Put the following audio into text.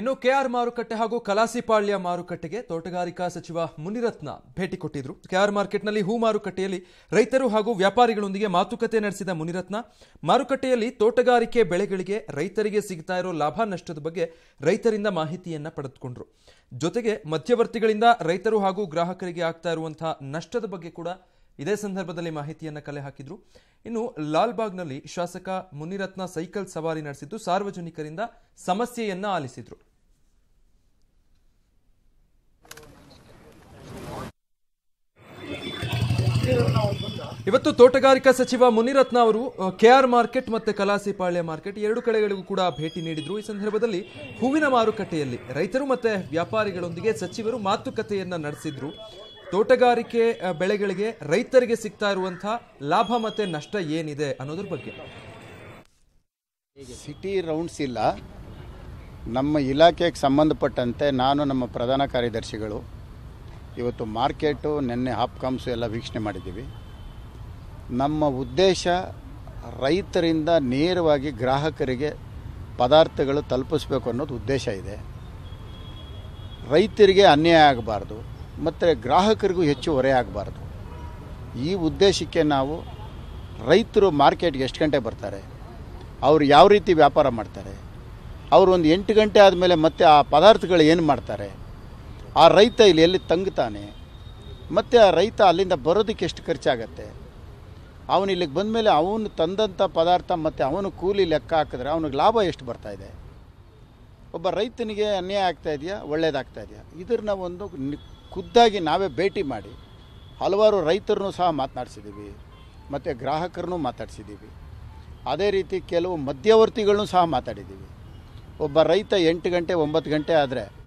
ಇನ್ನು ಕೆಆರ್ ಮಾರುಕಟ್ಟೆ ಹಾಗೂ ಕಲಾಸಿಪಾಳ್ಯ ಮಾರುಕಟ್ಟೆಗೆ ತೋಟಗಾರಿಕಾ ಸಚಿವ ಮುನಿರತ್ನ ಭೇಟಿ ಕೊಟ್ಟಿದ್ರು ಕೆಆರ್ ಮಾರ್ಕೆಟ್ನಲ್ಲಿ ಹೂ ಮಾರುಕಟ್ಟೆಯಲ್ಲಿ ರೈತರು ಹಾಗೂ ವ್ಯಾಪಾರಿಗಳೊಂದಿಗೆ ಮಾತುಕತೆ ನಡೆಸಿದ ಮುನಿರತ್ನ ಮಾರುಕಟ್ಟೆಯಲ್ಲಿ ತೋಟಗಾರಿಕೆ ಬೆಳೆಗಳಿಗೆ ರೈತರಿಗೆ ಸಿಗ್ತಾ ಇರೋ ಲಾಭ ನಷ್ಟದ ಬಗ್ಗೆ ರೈತರಿಂದ ಮಾಹಿತಿಯನ್ನ ಪಡೆದುಕೊಂಡ್ರು ಜೊತೆಗೆ ಮಧ್ಯವರ್ತಿಗಳಿಂದ ರೈತರು ಹಾಗೂ ಗ್ರಾಹಕರಿಗೆ ಆಗ್ತಾ ಇರುವಂತಹ ನಷ್ಟದ ಬಗ್ಗೆ ಕೂಡ ಇದೇ ಸಂದರ್ಭದಲ್ಲಿ ಮಾಹಿತಿಯನ್ನ ಕಲೆ ಹಾಕಿದ್ರು ಇನ್ನು ಲಾಲ್ಬಾಗ್ನಲ್ಲಿ ಶಾಸಕ ಮುನಿರತ್ನ ಸೈಕಲ್ ಸವಾರಿ ನಡೆಸಿದ್ದು ಸಾರ್ವಜನಿಕರಿಂದ ಸಮಸ್ಯೆಯನ್ನ ಆಲಿಸಿದ್ರು ಇವತ್ತು ತೋಟಗಾರಿಕಾ ಸಚಿವ ಮುನಿರತ್ನ ಅವರು ಕೆಆರ್ ಮಾರ್ಕೆಟ್ ಮತ್ತೆ ಕಲಾಸಿಪಾಳ್ಯ ಮಾರ್ಕೆಟ್ ಎರಡು ಕಡೆಗಳಿಗೂ ಕೂಡ ಭೇಟಿ ನೀಡಿದ್ರು ಈ ಸಂದರ್ಭದಲ್ಲಿ ಹೂವಿನ ಮಾರುಕಟ್ಟೆಯಲ್ಲಿ ರೈತರು ಮತ್ತೆ ವ್ಯಾಪಾರಿಗಳೊಂದಿಗೆ ಸಚಿವರು ಮಾತುಕತೆಯನ್ನ ನಡೆಸಿದ್ರು ತೋಟಗಾರಿಕೆ ಬೆಳೆಗಳಿಗೆ ರೈತರಿಗೆ ಸಿಗ್ತಾ ಇರುವಂತಹ ಲಾಭ ಮತ್ತೆ ನಷ್ಟ ಏನಿದೆ ಅನ್ನೋದ್ರ ಬಗ್ಗೆ ಸಿಟಿ ರೌಂಡ್ಸ್ ಇಲ್ಲ ನಮ್ಮ ಇಲಾಖೆಗೆ ಸಂಬಂಧಪಟ್ಟಂತೆ ನಾನು ನಮ್ಮ ಪ್ರಧಾನ ಕಾರ್ಯದರ್ಶಿಗಳು ಇವತ್ತು ಮಾರ್ಕೆಟು ನಿನ್ನೆ ಹಾಪ್ಕಾಮ್ಸು ಎಲ್ಲ ವೀಕ್ಷಣೆ ಮಾಡಿದ್ದೀವಿ ನಮ್ಮ ಉದ್ದೇಶ ರೈತರಿಂದ ನೇರವಾಗಿ ಗ್ರಾಹಕರಿಗೆ ಪದಾರ್ಥಗಳು ತಲುಪಿಸ್ಬೇಕು ಅನ್ನೋದು ಉದ್ದೇಶ ಇದೆ ರೈತರಿಗೆ ಅನ್ಯಾಯ ಆಗಬಾರ್ದು ಮತ್ತು ಗ್ರಾಹಕರಿಗೂ ಹೆಚ್ಚು ಆಗಬಾರ್ದು ಈ ಉದ್ದೇಶಕ್ಕೆ ನಾವು ರೈತರು ಮಾರ್ಕೆಟ್ಗೆ ಎಷ್ಟು ಗಂಟೆ ಬರ್ತಾರೆ ಅವರು ಯಾವ ರೀತಿ ವ್ಯಾಪಾರ ಮಾಡ್ತಾರೆ ಅವರು ಒಂದು ಎಂಟು ಗಂಟೆ ಆದಮೇಲೆ ಮತ್ತೆ ಆ ಪದಾರ್ಥಗಳು ಏನು ಮಾಡ್ತಾರೆ ಆ ರೈತ ಇಲ್ಲಿ ಎಲ್ಲಿ ತಂಗ್ತಾನೆ ಮತ್ತು ಆ ರೈತ ಅಲ್ಲಿಂದ ಬರೋದಕ್ಕೆ ಎಷ್ಟು ಖರ್ಚಾಗತ್ತೆ ಅವನು ಇಲ್ಲಿಗೆ ಬಂದಮೇಲೆ ಅವನು ತಂದಂಥ ಪದಾರ್ಥ ಮತ್ತು ಅವನು ಕೂಲಿ ಲೆಕ್ಕ ಹಾಕಿದ್ರೆ ಅವನಿಗೆ ಲಾಭ ಎಷ್ಟು ಬರ್ತಾಯಿದೆ ಒಬ್ಬ ರೈತನಿಗೆ ಅನ್ಯಾಯ ಆಗ್ತಾ ಇದೆಯಾ ಒಳ್ಳೇದಾಗ್ತಾ ಇದೆಯಾ ಇದನ್ನ ಒಂದು ಖುದ್ದಾಗಿ ನಾವೇ ಭೇಟಿ ಮಾಡಿ ಹಲವಾರು ರೈತರನ್ನು ಸಹ ಮಾತನಾಡಿಸಿದ್ದೀವಿ ಮತ್ತು ಗ್ರಾಹಕರನ್ನು ಮಾತಾಡಿಸಿದ್ದೀವಿ ಅದೇ ರೀತಿ ಕೆಲವು ಮಧ್ಯವರ್ತಿಗಳನ್ನೂ ಸಹ ಮಾತಾಡಿದ್ದೀವಿ ಒಬ್ಬ ರೈತ ಎಂಟು ಗಂಟೆ ಒಂಬತ್ತು ಗಂಟೆ ಆದರೆ